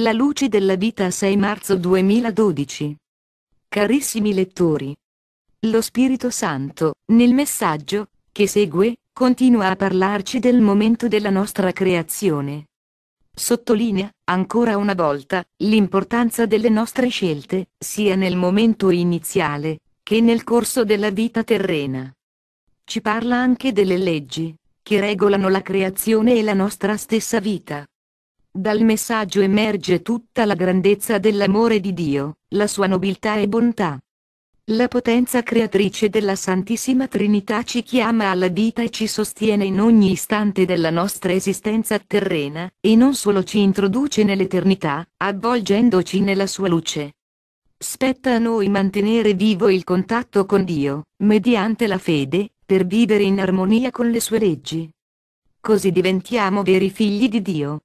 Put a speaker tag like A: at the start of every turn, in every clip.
A: La luce della vita 6 marzo 2012. Carissimi lettori. Lo Spirito Santo, nel messaggio, che segue, continua a parlarci del momento della nostra creazione. Sottolinea, ancora una volta, l'importanza delle nostre scelte, sia nel momento iniziale, che nel corso della vita terrena. Ci parla anche delle leggi, che regolano la creazione e la nostra stessa vita. Dal messaggio emerge tutta la grandezza dell'amore di Dio, la sua nobiltà e bontà. La potenza creatrice della Santissima Trinità ci chiama alla vita e ci sostiene in ogni istante della nostra esistenza terrena, e non solo ci introduce nell'eternità, avvolgendoci nella sua luce. Spetta a noi mantenere vivo il contatto con Dio, mediante la fede, per vivere in armonia con le sue leggi. Così diventiamo veri figli di Dio,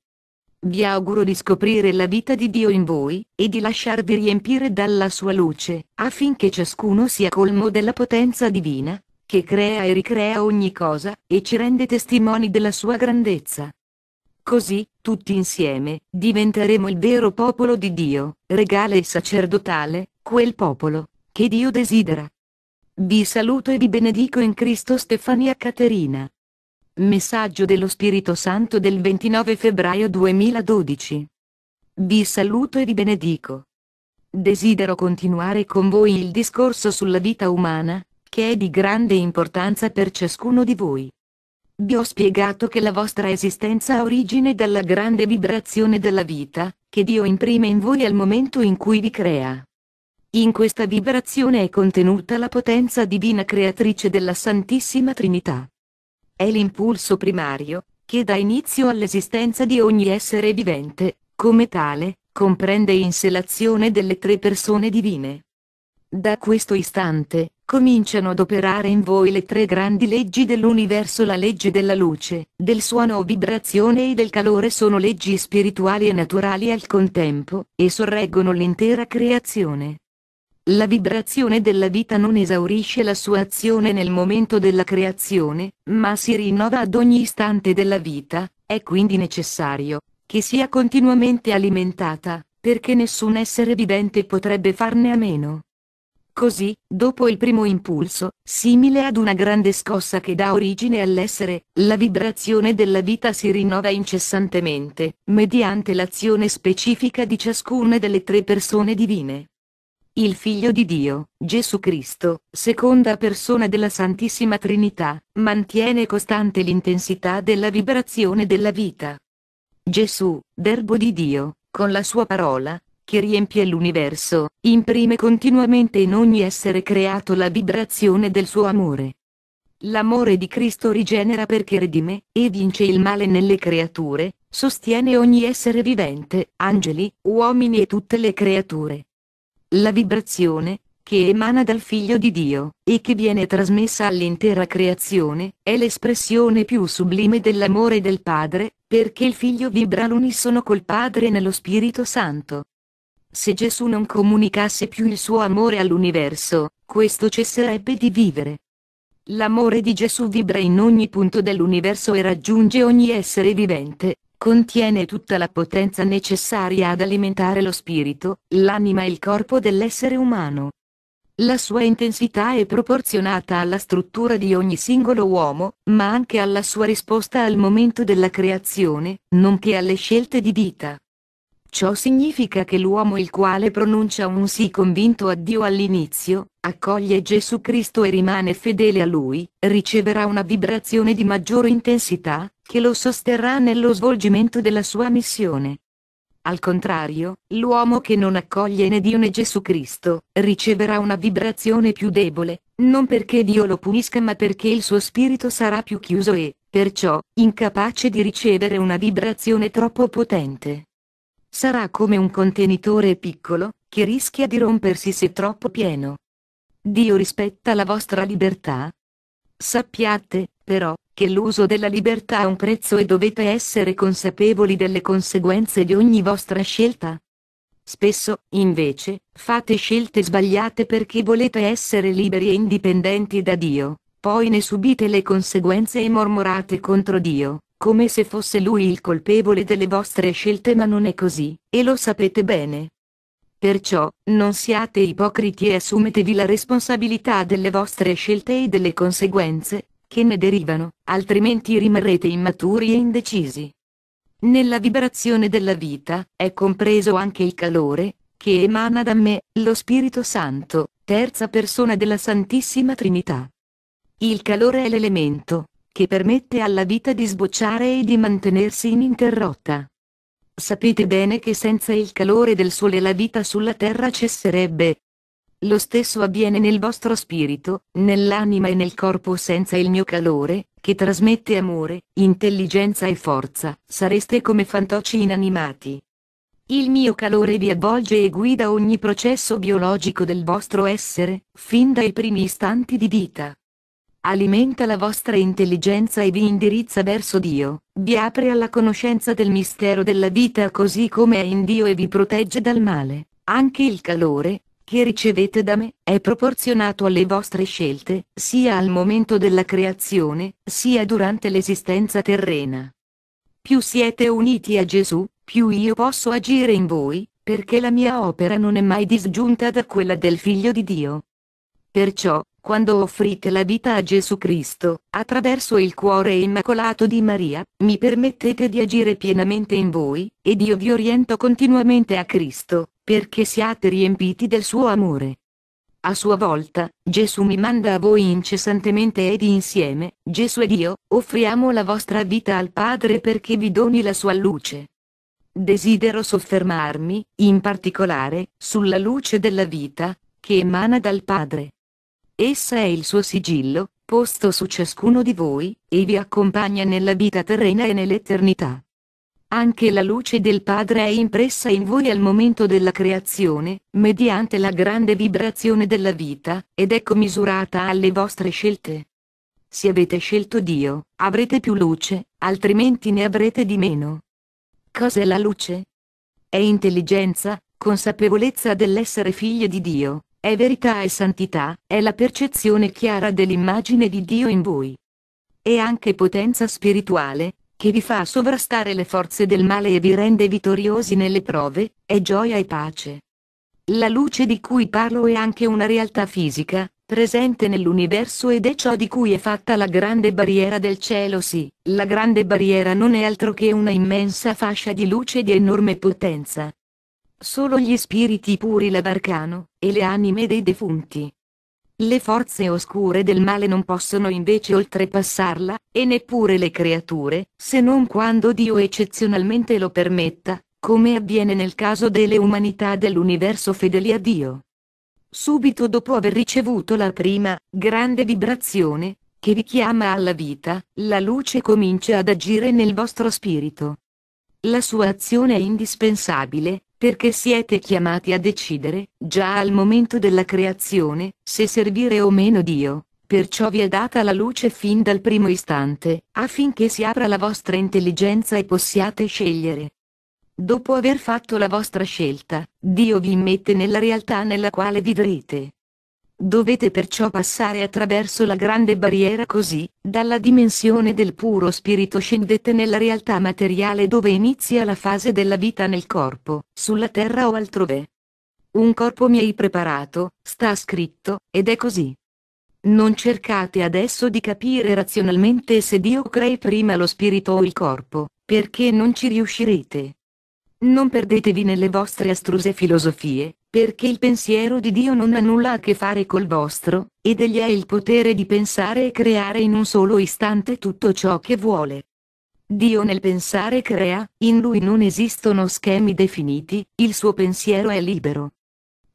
A: vi auguro di scoprire la vita di Dio in voi, e di lasciarvi riempire dalla sua luce, affinché ciascuno sia colmo della potenza divina, che crea e ricrea ogni cosa, e ci rende testimoni della sua grandezza. Così, tutti insieme, diventeremo il vero popolo di Dio, regale e sacerdotale, quel popolo, che Dio desidera. Vi saluto e vi benedico in Cristo Stefania Caterina. Messaggio dello Spirito Santo del 29 febbraio 2012. Vi saluto e vi benedico. Desidero continuare con voi il discorso sulla vita umana, che è di grande importanza per ciascuno di voi. Vi ho spiegato che la vostra esistenza ha origine dalla grande vibrazione della vita, che Dio imprime in voi al momento in cui vi crea. In questa vibrazione è contenuta la potenza divina creatrice della Santissima Trinità è l'impulso primario, che dà inizio all'esistenza di ogni essere vivente, come tale, comprende in sé l'azione delle tre persone divine. Da questo istante, cominciano ad operare in voi le tre grandi leggi dell'universo la legge della luce, del suono o vibrazione e del calore sono leggi spirituali e naturali al contempo, e sorreggono l'intera creazione. La vibrazione della vita non esaurisce la sua azione nel momento della creazione, ma si rinnova ad ogni istante della vita, è quindi necessario che sia continuamente alimentata, perché nessun essere vivente potrebbe farne a meno. Così, dopo il primo impulso, simile ad una grande scossa che dà origine all'essere, la vibrazione della vita si rinnova incessantemente, mediante l'azione specifica di ciascuna delle tre persone divine il Figlio di Dio, Gesù Cristo, seconda persona della Santissima Trinità, mantiene costante l'intensità della vibrazione della vita. Gesù, Verbo di Dio, con la sua parola, che riempie l'universo, imprime continuamente in ogni essere creato la vibrazione del suo amore. L'amore di Cristo rigenera perché redime, e vince il male nelle creature, sostiene ogni essere vivente, angeli, uomini e tutte le creature. La vibrazione, che emana dal Figlio di Dio, e che viene trasmessa all'intera creazione, è l'espressione più sublime dell'amore del Padre, perché il Figlio vibra all'unisono col Padre nello Spirito Santo. Se Gesù non comunicasse più il suo amore all'universo, questo cesserebbe di vivere. L'amore di Gesù vibra in ogni punto dell'universo e raggiunge ogni essere vivente, Contiene tutta la potenza necessaria ad alimentare lo spirito, l'anima e il corpo dell'essere umano. La sua intensità è proporzionata alla struttura di ogni singolo uomo, ma anche alla sua risposta al momento della creazione, nonché alle scelte di vita. Ciò significa che l'uomo il quale pronuncia un sì convinto a Dio all'inizio, accoglie Gesù Cristo e rimane fedele a Lui, riceverà una vibrazione di maggiore intensità, che lo sosterrà nello svolgimento della sua missione. Al contrario, l'uomo che non accoglie né Dio né Gesù Cristo, riceverà una vibrazione più debole, non perché Dio lo punisca ma perché il suo spirito sarà più chiuso e, perciò, incapace di ricevere una vibrazione troppo potente. Sarà come un contenitore piccolo, che rischia di rompersi se troppo pieno. Dio rispetta la vostra libertà. Sappiate, però, che l'uso della libertà ha un prezzo e dovete essere consapevoli delle conseguenze di ogni vostra scelta. Spesso, invece, fate scelte sbagliate perché volete essere liberi e indipendenti da Dio, poi ne subite le conseguenze e mormorate contro Dio come se fosse lui il colpevole delle vostre scelte ma non è così, e lo sapete bene. Perciò, non siate ipocriti e assumetevi la responsabilità delle vostre scelte e delle conseguenze, che ne derivano, altrimenti rimarrete immaturi e indecisi. Nella vibrazione della vita, è compreso anche il calore, che emana da me, lo Spirito Santo, terza persona della Santissima Trinità. Il calore è l'elemento, che permette alla vita di sbocciare e di mantenersi ininterrotta. Sapete bene che senza il calore del sole la vita sulla terra cesserebbe. Lo stesso avviene nel vostro spirito, nell'anima e nel corpo senza il mio calore, che trasmette amore, intelligenza e forza, sareste come fantoci inanimati. Il mio calore vi avvolge e guida ogni processo biologico del vostro essere, fin dai primi istanti di vita alimenta la vostra intelligenza e vi indirizza verso Dio, vi apre alla conoscenza del mistero della vita così come è in Dio e vi protegge dal male. Anche il calore, che ricevete da me, è proporzionato alle vostre scelte, sia al momento della creazione, sia durante l'esistenza terrena. Più siete uniti a Gesù, più io posso agire in voi, perché la mia opera non è mai disgiunta da quella del Figlio di Dio. Perciò, quando offrite la vita a Gesù Cristo, attraverso il cuore immacolato di Maria, mi permettete di agire pienamente in voi, ed io vi oriento continuamente a Cristo, perché siate riempiti del suo amore. A sua volta, Gesù mi manda a voi incessantemente ed insieme, Gesù ed io, offriamo la vostra vita al Padre perché vi doni la sua luce. Desidero soffermarmi, in particolare, sulla luce della vita, che emana dal Padre. Essa è il suo sigillo, posto su ciascuno di voi, e vi accompagna nella vita terrena e nell'eternità. Anche la luce del Padre è impressa in voi al momento della creazione, mediante la grande vibrazione della vita, ed è commisurata ecco alle vostre scelte. Se avete scelto Dio, avrete più luce, altrimenti ne avrete di meno. Cos'è la luce? È intelligenza, consapevolezza dell'essere figlio di Dio, è verità e santità, è la percezione chiara dell'immagine di Dio in voi. È anche potenza spirituale, che vi fa sovrastare le forze del male e vi rende vittoriosi nelle prove, è gioia e pace. La luce di cui parlo è anche una realtà fisica, presente nell'universo ed è ciò di cui è fatta la grande barriera del cielo sì, la grande barriera non è altro che una immensa fascia di luce di enorme potenza, Solo gli spiriti puri l'abarcano, e le anime dei defunti. Le forze oscure del male non possono invece oltrepassarla, e neppure le creature, se non quando Dio eccezionalmente lo permetta, come avviene nel caso delle umanità dell'universo fedeli a Dio. Subito dopo aver ricevuto la prima, grande vibrazione, che vi chiama alla vita, la luce comincia ad agire nel vostro spirito. La sua azione è indispensabile, perché siete chiamati a decidere, già al momento della creazione, se servire o meno Dio. Perciò vi è data la luce fin dal primo istante, affinché si apra la vostra intelligenza e possiate scegliere. Dopo aver fatto la vostra scelta, Dio vi immette nella realtà nella quale vivrete. Dovete perciò passare attraverso la grande barriera così, dalla dimensione del puro spirito scendete nella realtà materiale dove inizia la fase della vita nel corpo, sulla terra o altrove. Un corpo mi hai preparato, sta scritto, ed è così. Non cercate adesso di capire razionalmente se Dio crei prima lo spirito o il corpo, perché non ci riuscirete. Non perdetevi nelle vostre astruse filosofie, perché il pensiero di Dio non ha nulla a che fare col vostro, ed egli ha il potere di pensare e creare in un solo istante tutto ciò che vuole. Dio nel pensare crea, in lui non esistono schemi definiti, il suo pensiero è libero.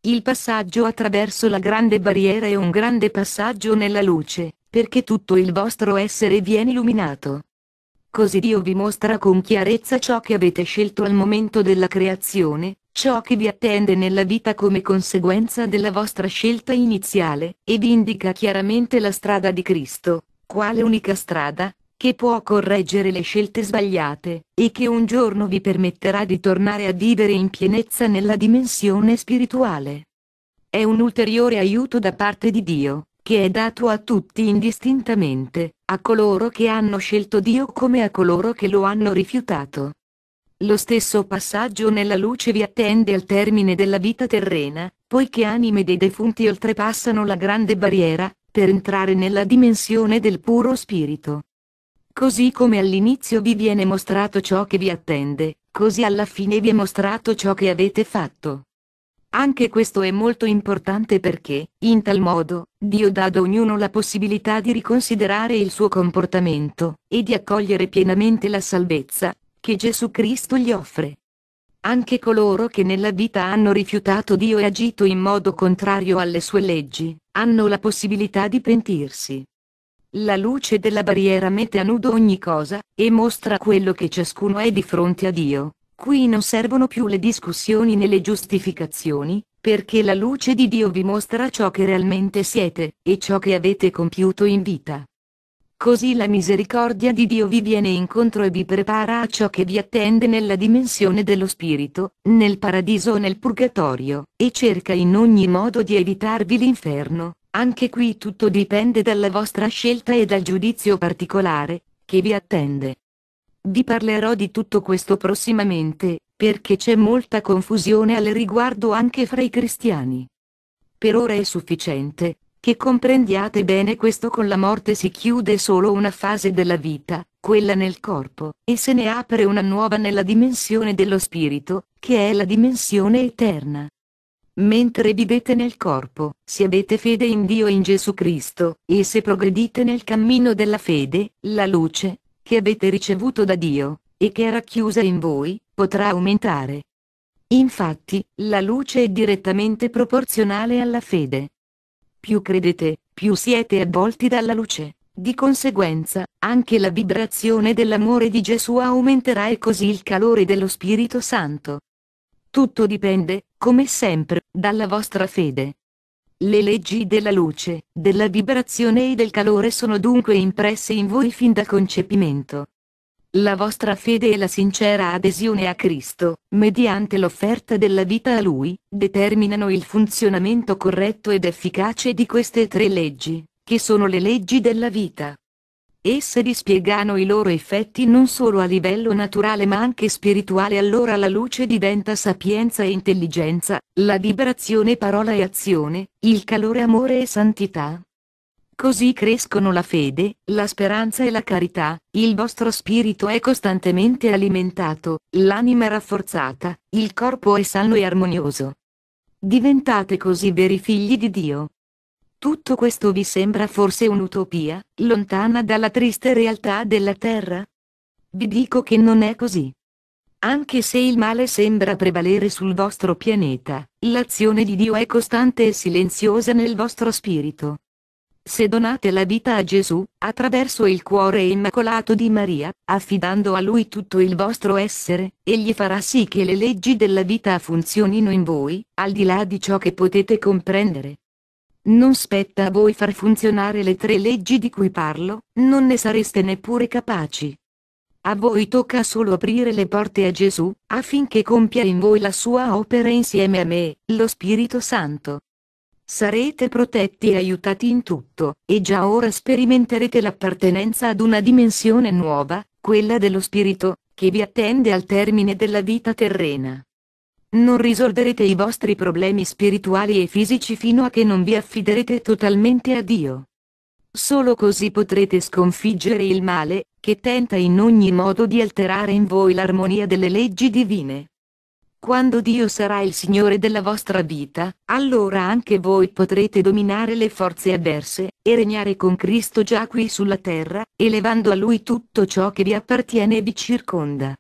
A: Il passaggio attraverso la grande barriera è un grande passaggio nella luce, perché tutto il vostro essere viene illuminato. Così Dio vi mostra con chiarezza ciò che avete scelto al momento della creazione, ciò che vi attende nella vita come conseguenza della vostra scelta iniziale, e vi indica chiaramente la strada di Cristo, quale unica strada, che può correggere le scelte sbagliate, e che un giorno vi permetterà di tornare a vivere in pienezza nella dimensione spirituale. È un ulteriore aiuto da parte di Dio, che è dato a tutti indistintamente, a coloro che hanno scelto Dio come a coloro che lo hanno rifiutato. Lo stesso passaggio nella luce vi attende al termine della vita terrena, poiché anime dei defunti oltrepassano la grande barriera, per entrare nella dimensione del puro spirito. Così come all'inizio vi viene mostrato ciò che vi attende, così alla fine vi è mostrato ciò che avete fatto. Anche questo è molto importante perché, in tal modo, Dio dà ad ognuno la possibilità di riconsiderare il suo comportamento, e di accogliere pienamente la salvezza, che Gesù Cristo gli offre. Anche coloro che nella vita hanno rifiutato Dio e agito in modo contrario alle sue leggi, hanno la possibilità di pentirsi. La luce della barriera mette a nudo ogni cosa, e mostra quello che ciascuno è di fronte a Dio, Qui non servono più le discussioni né le giustificazioni, perché la luce di Dio vi mostra ciò che realmente siete, e ciò che avete compiuto in vita. Così la misericordia di Dio vi viene incontro e vi prepara a ciò che vi attende nella dimensione dello Spirito, nel paradiso o nel purgatorio, e cerca in ogni modo di evitarvi l'inferno. Anche qui tutto dipende dalla vostra scelta e dal giudizio particolare, che vi attende. Vi parlerò di tutto questo prossimamente, perché c'è molta confusione al riguardo anche fra i cristiani. Per ora è sufficiente, che comprendiate bene questo con la morte si chiude solo una fase della vita, quella nel corpo, e se ne apre una nuova nella dimensione dello spirito, che è la dimensione eterna. Mentre vivete nel corpo, se avete fede in Dio e in Gesù Cristo, e se progredite nel cammino della fede, la luce, che avete ricevuto da Dio, e che è racchiusa in voi, potrà aumentare. Infatti, la luce è direttamente proporzionale alla fede. Più credete, più siete avvolti dalla luce. Di conseguenza, anche la vibrazione dell'amore di Gesù aumenterà e così il calore dello Spirito Santo. Tutto dipende, come sempre, dalla vostra fede. Le leggi della luce, della vibrazione e del calore sono dunque impresse in voi fin da concepimento. La vostra fede e la sincera adesione a Cristo, mediante l'offerta della vita a Lui, determinano il funzionamento corretto ed efficace di queste tre leggi, che sono le leggi della vita, Esse dispiegano i loro effetti non solo a livello naturale ma anche spirituale allora la luce diventa sapienza e intelligenza, la vibrazione parola e azione, il calore amore e santità. Così crescono la fede, la speranza e la carità, il vostro spirito è costantemente alimentato, l'anima è rafforzata, il corpo è sano e armonioso. Diventate così veri figli di Dio. Tutto questo vi sembra forse un'utopia, lontana dalla triste realtà della Terra? Vi dico che non è così. Anche se il male sembra prevalere sul vostro pianeta, l'azione di Dio è costante e silenziosa nel vostro spirito. Se donate la vita a Gesù, attraverso il cuore immacolato di Maria, affidando a Lui tutto il vostro essere, Egli farà sì che le leggi della vita funzionino in voi, al di là di ciò che potete comprendere. Non spetta a voi far funzionare le tre leggi di cui parlo, non ne sareste neppure capaci. A voi tocca solo aprire le porte a Gesù, affinché compia in voi la sua opera insieme a me, lo Spirito Santo. Sarete protetti e aiutati in tutto, e già ora sperimenterete l'appartenenza ad una dimensione nuova, quella dello Spirito, che vi attende al termine della vita terrena non risolverete i vostri problemi spirituali e fisici fino a che non vi affiderete totalmente a Dio. Solo così potrete sconfiggere il male, che tenta in ogni modo di alterare in voi l'armonia delle leggi divine. Quando Dio sarà il Signore della vostra vita, allora anche voi potrete dominare le forze avverse, e regnare con Cristo già qui sulla terra, elevando a Lui tutto ciò che vi appartiene e vi circonda.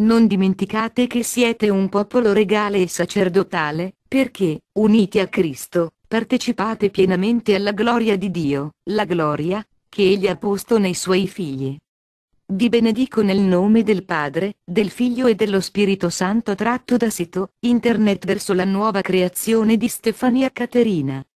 A: Non dimenticate che siete un popolo regale e sacerdotale, perché, uniti a Cristo, partecipate pienamente alla gloria di Dio, la gloria, che Egli ha posto nei Suoi figli. Vi benedico nel nome del Padre, del Figlio e dello Spirito Santo tratto da sito, internet verso la nuova creazione di Stefania Caterina.